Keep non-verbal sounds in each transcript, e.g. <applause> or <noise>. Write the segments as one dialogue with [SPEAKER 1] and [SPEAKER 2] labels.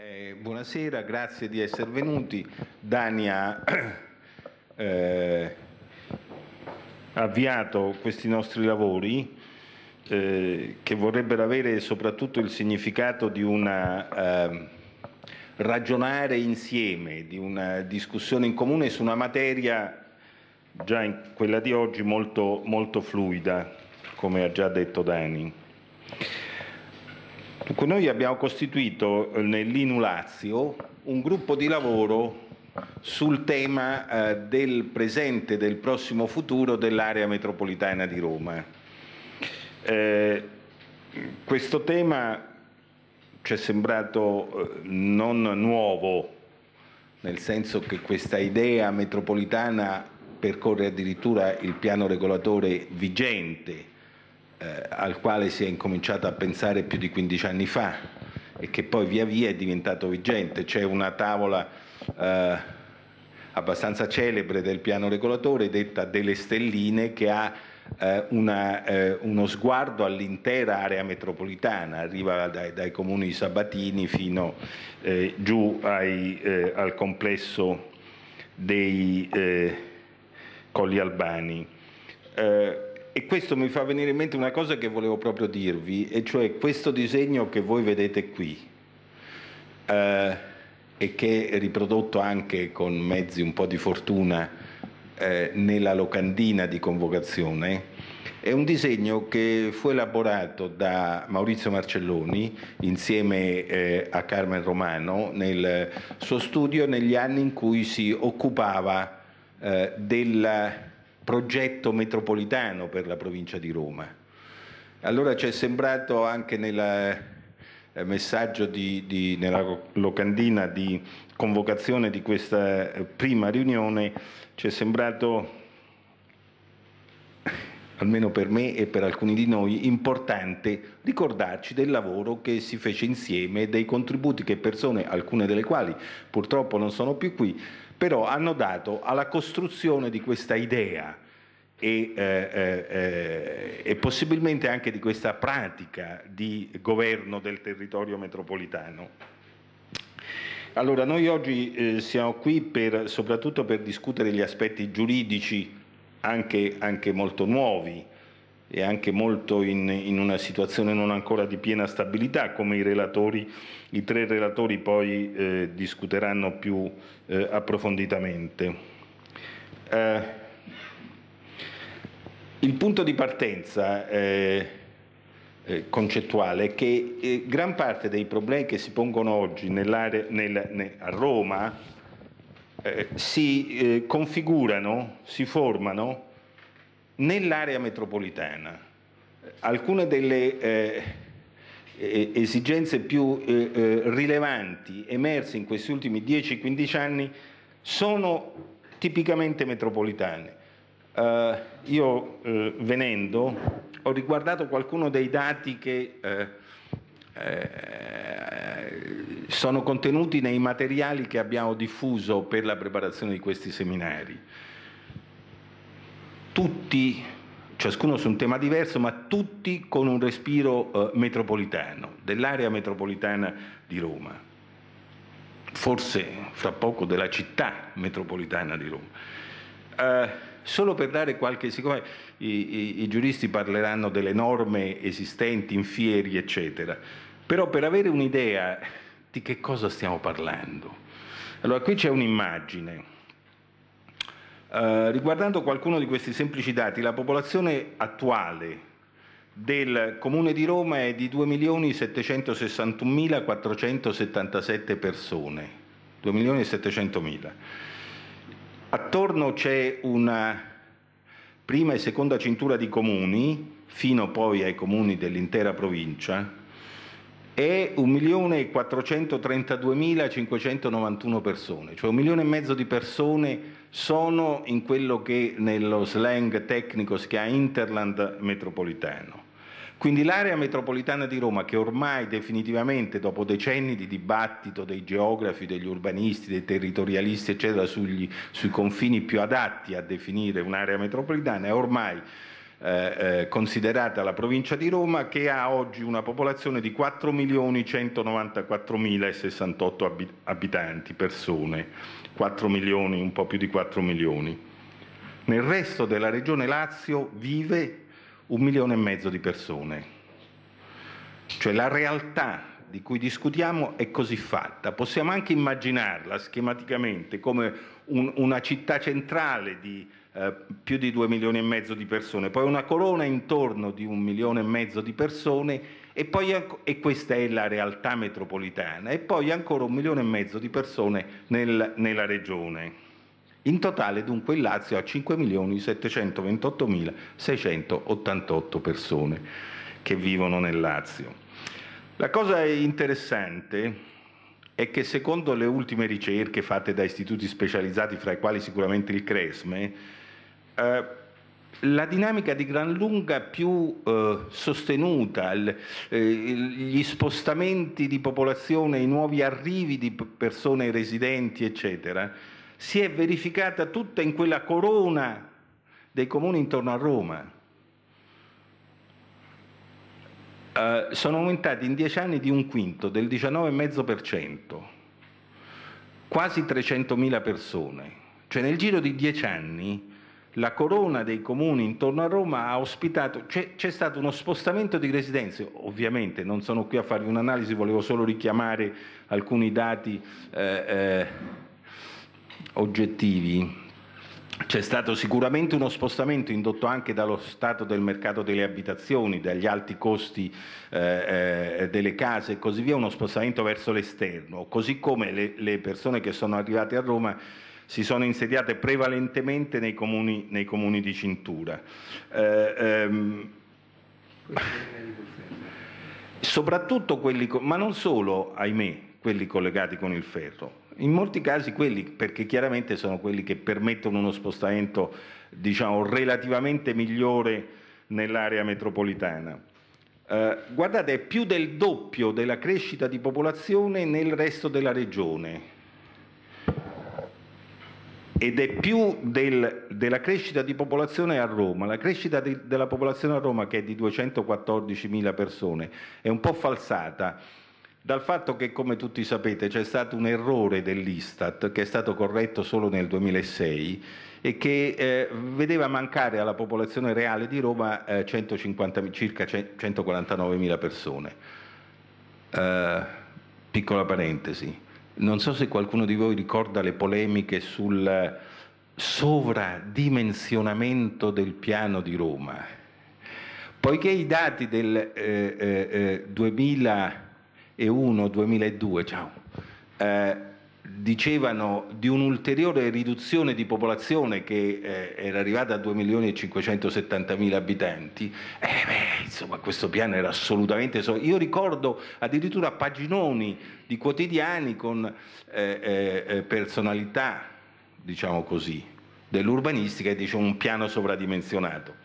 [SPEAKER 1] Eh, buonasera, grazie di essere venuti. Dani <clears throat> eh, ha avviato questi nostri lavori eh, che vorrebbero avere soprattutto il significato di una ehm, ragionare insieme, di una discussione in comune su una materia già in quella di oggi molto, molto fluida, come ha già detto Dani. Dunque, noi abbiamo costituito eh, nell'Inulazio un gruppo di lavoro sul tema eh, del presente e del prossimo futuro dell'area metropolitana di Roma. Eh, questo tema ci è sembrato eh, non nuovo, nel senso che questa idea metropolitana percorre addirittura il piano regolatore vigente eh, al quale si è incominciato a pensare più di 15 anni fa e che poi via via è diventato vigente. C'è una tavola eh, abbastanza celebre del piano regolatore detta delle stelline che ha eh, una, eh, uno sguardo all'intera area metropolitana, arriva dai, dai comuni di Sabatini fino eh, giù ai, eh, al complesso dei Colli Albani e questo mi fa venire in mente una cosa che volevo proprio dirvi, e cioè questo disegno che voi vedete qui eh, e che è riprodotto anche con mezzi un po' di fortuna eh, nella locandina di convocazione, è un disegno che fu elaborato da Maurizio Marcelloni insieme eh, a Carmen Romano nel suo studio negli anni in cui si occupava eh, della progetto metropolitano per la provincia di Roma. Allora ci è sembrato anche nel eh, messaggio di, di, nella locandina di convocazione di questa eh, prima riunione ci è sembrato almeno per me e per alcuni di noi, importante ricordarci del lavoro che si fece insieme, dei contributi che persone, alcune delle quali purtroppo non sono più qui, però hanno dato alla costruzione di questa idea e, eh, eh, e possibilmente anche di questa pratica di governo del territorio metropolitano. Allora, noi oggi eh, siamo qui per, soprattutto per discutere gli aspetti giuridici anche, anche molto nuovi e anche molto in, in, una situazione non ancora di piena stabilità, come i, relatori, i tre relatori poi eh, discuteranno più eh, approfonditamente. Eh, il punto di partenza eh, eh, concettuale è che eh, gran parte dei problemi che si pongono oggi nel, a Roma, eh, si eh, configurano, si formano nell'area metropolitana. Alcune delle eh, esigenze più eh, eh, rilevanti emerse in questi ultimi 10-15 anni sono tipicamente metropolitane. io venendo ho riguardato qualcuno dei dati che sono contenuti nei materiali che abbiamo diffuso per la preparazione di questi seminari. Tutti, ciascuno su un tema diverso, ma tutti con un respiro eh, metropolitano, dell'area metropolitana di Roma, forse fra poco della città metropolitana di Roma. Eh, solo per dare qualche, siccome i, i, i giuristi parleranno delle norme esistenti, in fieri, eccetera, però per avere un'idea di che cosa stiamo parlando? Allora, qui c'è un'immagine. Eh, riguardando qualcuno di questi semplici dati, la popolazione attuale del Comune di Roma è di 2.761.477 persone. 2.700.000. Attorno c'è una prima e seconda cintura di comuni, fino poi ai comuni dell'intera provincia, e 1.432.591 persone, cioè un milione e mezzo di persone sono in quello che nello slang tecnico si chiama interland metropolitano. Quindi l'area metropolitana di Roma, che ormai definitivamente, dopo decenni di dibattito dei geografi, degli urbanisti, dei territorialisti, eccetera, sugli, sui confini più adatti a definire un'area metropolitana, è ormai eh, eh, considerata la provincia di Roma che ha oggi una popolazione di 4.194.068 abit- abitanti, persone, 4 milioni, un po' più di 4 milioni. Nel resto della regione Lazio vive un milione e mezzo di persone. Cioè la realtà di cui discutiamo è così fatta. Possiamo anche immaginarla schematicamente come un, una città centrale di eh, più di 2 milioni e mezzo di persone, poi una corona intorno di un milione e mezzo di persone e, poi, e questa è la realtà metropolitana e poi ancora un milione e mezzo di persone nel, nella regione. In totale dunque il Lazio ha 5 milioni 5.728.688 persone che vivono nel Lazio. La cosa interessante è che secondo le ultime ricerche fatte da istituti specializzati, fra i quali sicuramente il CRESME, eh, la dinamica di gran lunga più eh, sostenuta, il, eh, gli spostamenti di popolazione, i nuovi arrivi di persone residenti, eccetera, si è verificata tutta in quella corona dei comuni intorno a Roma. Eh, sono aumentati in dieci anni di un quinto, del 19,5%, quasi 300.000 persone. Cioè nel giro di dieci anni la corona dei comuni intorno a Roma ha ospitato, c'è, c'è, stato uno spostamento di residenze, ovviamente non sono qui a farvi un'analisi, volevo solo richiamare alcuni dati eh, eh, oggettivi. C'è stato sicuramente uno spostamento indotto anche dallo stato del mercato delle abitazioni, dagli alti costi eh, eh delle case e così via, uno spostamento verso l'esterno, così come le, le persone che sono arrivate a Roma si sono insediate prevalentemente nei comuni, nei comuni di cintura. Eh, ehm, soprattutto quelli, ma non solo, ahimè, quelli collegati con il ferro, in molti casi quelli, perché chiaramente sono quelli che permettono uno spostamento diciamo, relativamente migliore nell'area metropolitana. Eh, guardate, è più del doppio della crescita di popolazione nel resto della regione, ed è più del, della crescita di popolazione a Roma. La crescita di, della popolazione a Roma, che è di 214.000 persone, è un po' falsata dal fatto che, come tutti sapete, c'è stato un errore dell'Istat che è stato corretto solo nel 2006 e che eh, vedeva mancare alla popolazione reale di Roma eh, 150, circa 149.000 persone. Eh, piccola parentesi non so se qualcuno di voi ricorda le polemiche sul sovradimensionamento del piano di Roma. Poiché i dati del eh, eh, 2001-2002 eh, ciao, eh, dicevano di un'ulteriore riduzione di popolazione che eh, era arrivata a 2 milioni e 570 mila abitanti, eh beh, insomma questo piano era assolutamente... So- Io ricordo addirittura paginoni di quotidiani con eh, eh, eh personalità, diciamo così, dell'urbanistica e dice un piano sovradimensionato.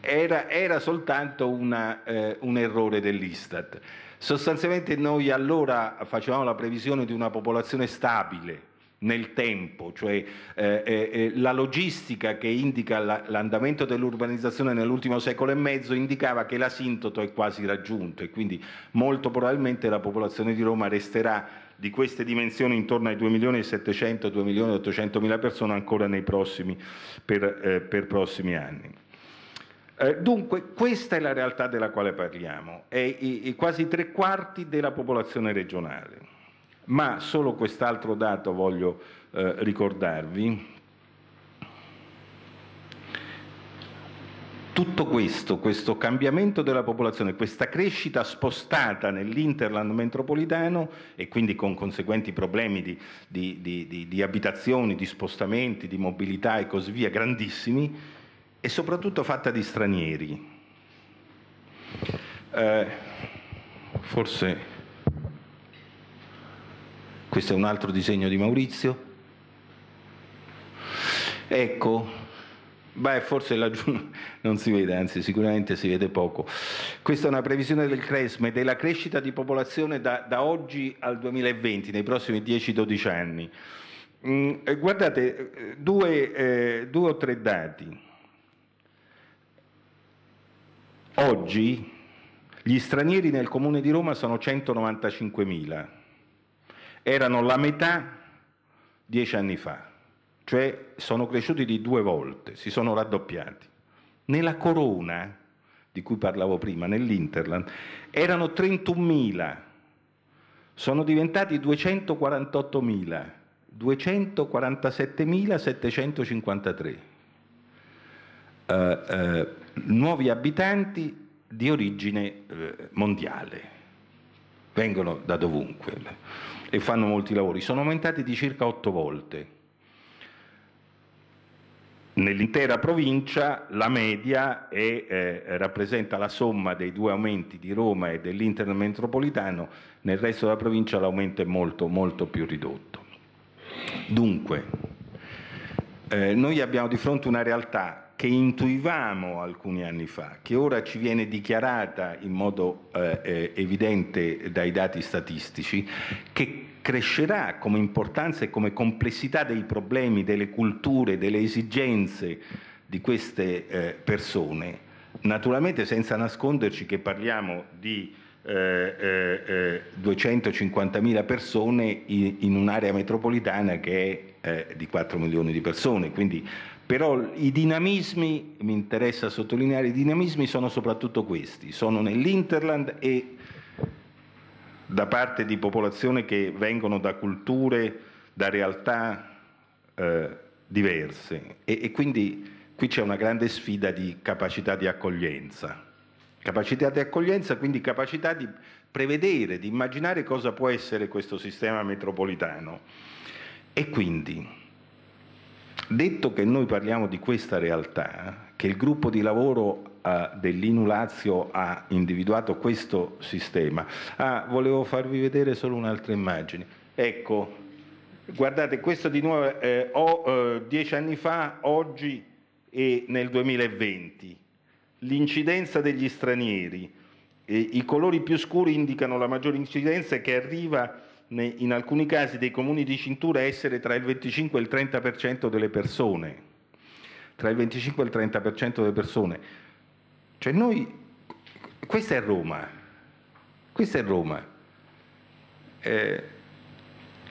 [SPEAKER 1] Era, era soltanto una, eh, un errore dell'Istat. Sostanzialmente noi allora facevamo la previsione di una popolazione stabile nel tempo, cioè eh, eh, eh, la logistica che indica la, l'andamento dell'urbanizzazione nell'ultimo secolo e mezzo indicava che l'asintoto è quasi raggiunto e quindi molto probabilmente la popolazione di Roma resterà di queste dimensioni intorno ai 2.700.000-2.800.000 persone ancora nei prossimi, per, eh, per prossimi anni. Eh, dunque, questa è la realtà della quale parliamo, è i, i quasi tre quarti della popolazione regionale. Ma solo quest'altro dato voglio eh, ricordarvi. Tutto questo, questo cambiamento della popolazione, questa crescita spostata nell'interland metropolitano e quindi con conseguenti problemi di, di, di, di abitazioni, di spostamenti, di mobilità e così via, grandissimi, e soprattutto fatta di stranieri. Eh, forse questo è un altro disegno di Maurizio. Ecco, beh, forse laggiù <laughs> non si vede, anzi sicuramente si vede poco. Questa è una previsione del Cresme della crescita di popolazione da, da oggi al 2020, nei prossimi 10-12 anni. Mm, guardate, eh, due, eh, due o tre dati. Oggi gli stranieri nel comune di Roma sono 195.000, erano la metà dieci anni fa, cioè sono cresciuti di due volte, si sono raddoppiati. Nella corona, di cui parlavo prima, nell'Interland, erano 31.000, sono diventati 248.000, 247.753. Uh, uh, nuovi abitanti di origine eh, mondiale, vengono da dovunque e fanno molti lavori, sono aumentati di circa otto volte. Nell'intera provincia la media è, eh, rappresenta la somma dei due aumenti di Roma e dell'intermetropolitano, nel resto della provincia l'aumento è molto, molto più ridotto. Dunque, eh, noi abbiamo di fronte una realtà che intuivamo alcuni anni fa, che ora ci viene dichiarata in modo eh, eh, evidente dai dati statistici, che crescerà come importanza e come complessità dei problemi, delle culture, delle esigenze di queste eh, persone, naturalmente senza nasconderci che parliamo di eh, eh, 250.000 persone in, in un'area metropolitana che è eh, di 4 milioni di persone, quindi però i dinamismi, mi interessa sottolineare, i dinamismi sono soprattutto questi, sono nell'Interland e da parte di popolazione che vengono da culture, da realtà eh, diverse e, e quindi qui c'è una grande sfida di capacità di accoglienza. Capacità di accoglienza, quindi capacità di prevedere, di immaginare cosa può essere questo sistema metropolitano. E quindi Detto che noi parliamo di questa realtà, che il gruppo di lavoro eh, dell'INU Lazio ha individuato questo sistema, ah, volevo farvi vedere solo un'altra immagine. Ecco, guardate, questo di nuovo eh, ho, eh, dieci anni fa, oggi e nel 2020. L'incidenza degli stranieri. E I colori più scuri indicano la maggiore incidenza che arriva in alcuni casi dei comuni di cintura essere tra il 25 e il 30% delle persone. Tra il 25 e il 30% delle persone. Cioè noi, questa è Roma, questa è Roma. Eh,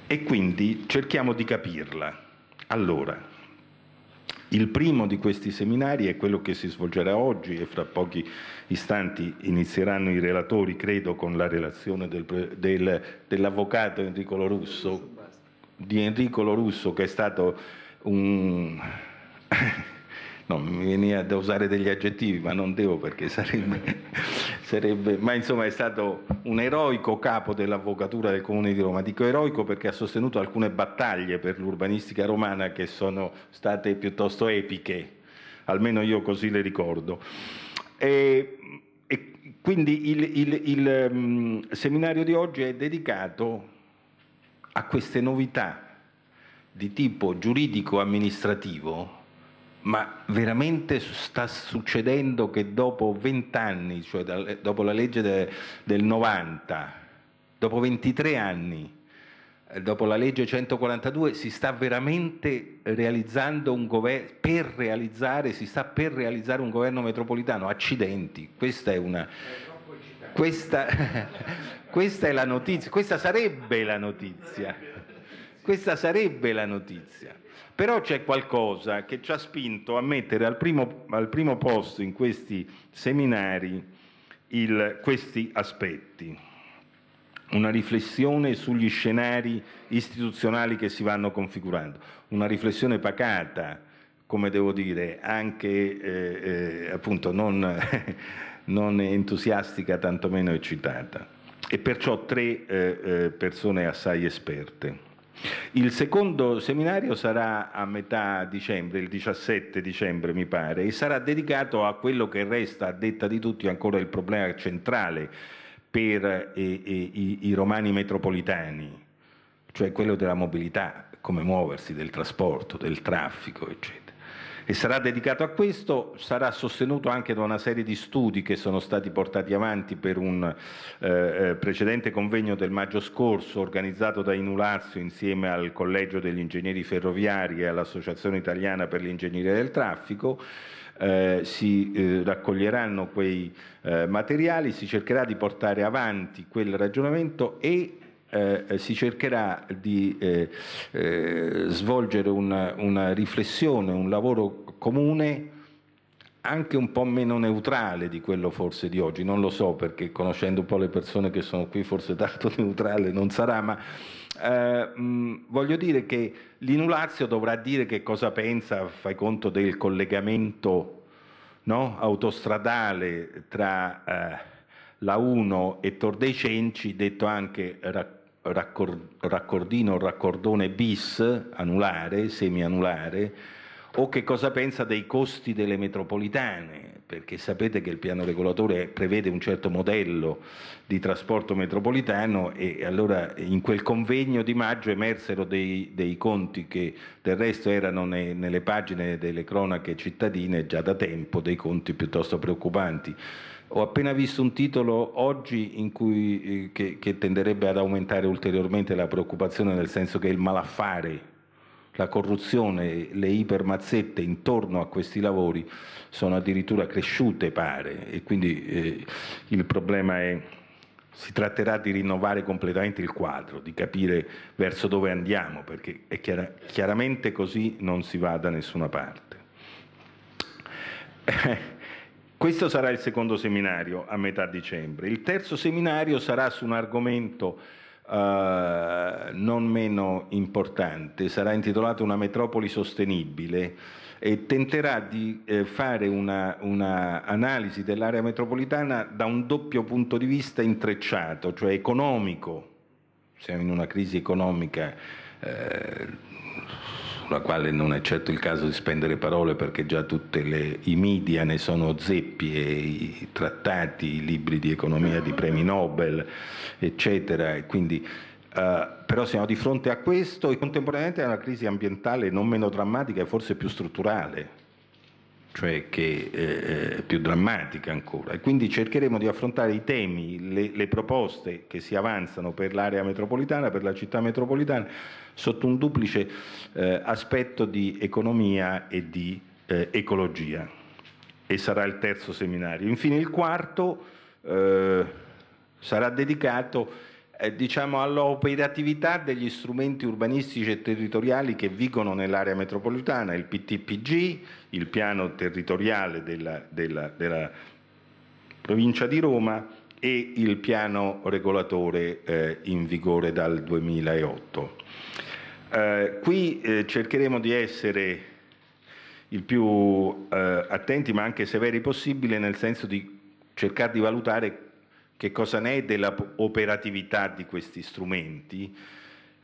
[SPEAKER 1] e quindi cerchiamo di capirla. Allora, il primo di questi seminari è quello che si svolgerà oggi e fra pochi istanti inizieranno i relatori, credo, con la relazione del, del, dell'avvocato Enrico Lorusso, di Enrico Lorusso che è stato un... <laughs> non mi veniva da usare degli aggettivi, ma non devo perché sarebbe sarebbe, ma insomma è stato un eroico capo dell'avvocatura del Comune di Roma. Dico eroico perché ha sostenuto alcune battaglie per l'urbanistica romana che sono state piuttosto epiche, almeno io così le ricordo. E, e quindi il, il, il um, seminario di oggi è dedicato a queste novità di tipo giuridico-amministrativo ma veramente sta succedendo che dopo 20 anni, cioè dal, dopo la legge de, del 90, dopo 23 anni, eh, dopo la legge 142, si sta veramente realizzando un governo, per realizzare, si sta per realizzare un governo metropolitano, accidenti, questa è una... Questa, <laughs> questa è la notizia, questa sarebbe la notizia. Questa sarebbe la notizia. Però c'è qualcosa che ci ha spinto a mettere al primo, al primo posto in questi seminari il, questi aspetti. Una riflessione sugli scenari istituzionali che si vanno configurando, una riflessione pacata, come devo dire, anche eh, eh, appunto non, <laughs> non, entusiastica, tantomeno eccitata. E perciò tre eh, eh persone assai esperte. Il secondo seminario sarà a metà dicembre, il 17 dicembre mi pare, e sarà dedicato a quello che resta, a detta di tutti, ancora il problema centrale per eh, eh, i, i romani metropolitani, cioè quello della mobilità, come muoversi, del trasporto, del traffico, eccetera e sarà dedicato a questo, sarà sostenuto anche da una serie di studi che sono stati portati avanti per un eh, eh precedente convegno del maggio scorso organizzato da Inulazio insieme al Collegio degli Ingegneri Ferroviari e all'Associazione Italiana per l'Ingegneria del Traffico. Eh, si eh, raccoglieranno quei eh, materiali, si cercherà di portare avanti quel ragionamento e eh, eh, si cercherà di eh, eh, svolgere una, una, riflessione, un lavoro comune anche un po' meno neutrale di quello forse di oggi, non lo so perché conoscendo un po' le persone che sono qui forse tanto <laughs> neutrale non sarà, ma eh, mh, voglio dire che l'Inulazio dovrà dire che cosa pensa, fai conto del collegamento no, autostradale tra eh, la 1 e Tor detto anche racconto raccordino o raccordone bis, anulare, semianulare, o che cosa pensa dei costi delle metropolitane, perché sapete che il piano regolatore prevede un certo modello di trasporto metropolitano e allora in quel convegno di maggio emersero dei, dei conti che del resto erano ne, nelle pagine delle cronache cittadine già da tempo, dei conti piuttosto preoccupanti. Ho appena visto un titolo oggi cui, eh, che, che tenderebbe ad aumentare ulteriormente la preoccupazione nel senso che il malaffare la corruzione, le ipermazzette intorno a questi lavori sono addirittura cresciute, pare, e quindi eh, il problema è si tratterà di rinnovare completamente il quadro, di capire verso dove andiamo, perché chiara, chiaramente così non si va da nessuna parte. <laughs> Questo sarà il secondo seminario a metà dicembre. Il terzo seminario sarà su un argomento eh, non meno importante, sarà intitolato Una metropoli sostenibile e tenterà di eh, fare un'analisi una dell'area metropolitana da un doppio punto di vista intrecciato, cioè economico, siamo in una crisi economica eh, sulla quale non è certo il caso di spendere parole perché già tutti i media ne sono zeppi e i trattati, i libri di economia di premi Nobel, eccetera. E quindi, eh, però siamo di fronte a questo e contemporaneamente a una crisi ambientale non meno drammatica e forse più strutturale cioè che eh, eh, è più drammatica ancora. E quindi cercheremo di affrontare i temi, le, le proposte che si avanzano per l'area metropolitana, per la città metropolitana, sotto un duplice eh, aspetto di economia e di eh, ecologia. E sarà il terzo seminario. Infine il quarto eh, sarà dedicato eh, diciamo, all'operatività degli strumenti urbanistici e territoriali che vigono nell'area metropolitana, il PTPG, il piano territoriale della, della, della provincia di Roma e il piano regolatore eh, in vigore dal 2008. Eh, qui eh, cercheremo di essere il più eh, attenti ma anche severi possibile nel senso di cercare di valutare che cosa ne è dell'operatività di questi strumenti,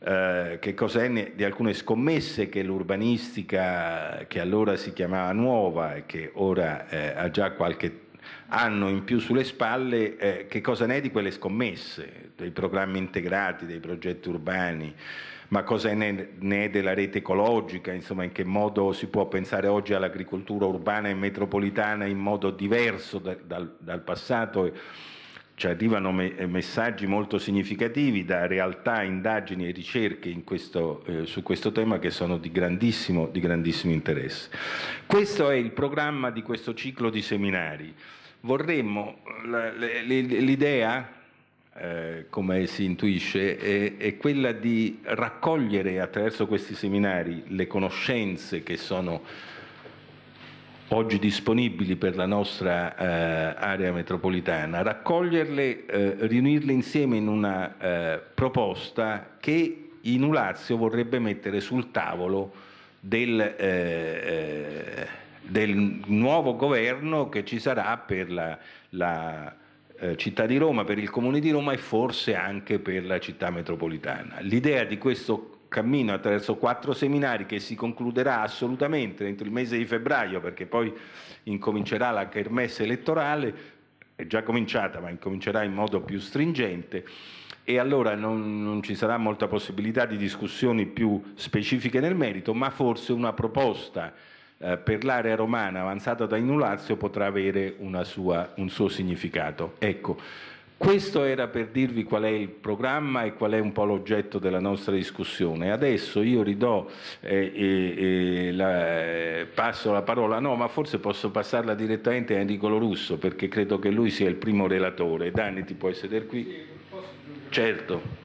[SPEAKER 1] eh, che cosa è di alcune scommesse che l'urbanistica, che allora si chiamava nuova e che ora eh, ha già qualche anno in più sulle spalle, eh, che cosa ne è di quelle scommesse, dei programmi integrati, dei progetti urbani, ma cosa ne, ne è della rete ecologica, insomma in che modo si può pensare oggi all'agricoltura urbana e metropolitana in modo diverso da, dal, dal passato. Ci arrivano me- eh, messaggi molto significativi da realtà, indagini e ricerche in questo, eh, su questo tema che sono di grandissimo, di grandissimo interesse. Questo è il programma di questo ciclo di seminari. Vorremmo, eh, la, le, l'idea eh, come si intuisce, è, è, quella di raccogliere attraverso questi seminari le conoscenze che sono oggi disponibili per la nostra eh, area metropolitana, raccoglierle, eh, riunirle insieme in una eh, proposta che Inulazio vorrebbe mettere sul tavolo del, eh, eh, del nuovo governo che ci sarà per la, la eh, città di Roma, per il comune di Roma e forse anche per la città metropolitana. L'idea di questo cammino attraverso quattro seminari che si concluderà assolutamente entro il mese di febbraio, perché poi incomincerà la kermesse elettorale, è già cominciata, ma incomincerà in modo più stringente e allora non, non, ci sarà molta possibilità di discussioni più specifiche nel merito, ma forse una proposta eh, per l'area romana avanzata da Inulazio potrà avere sua, un suo significato. Ecco, questo era per dirvi qual è il programma e qual è un po' l'oggetto della nostra discussione. Adesso io ridò, eh, eh, la, passo la parola, no, ma forse posso passarla direttamente a Enrico Lorusso perché credo che lui sia il primo relatore. Dani, ti puoi sedere qui? Sì, Certo.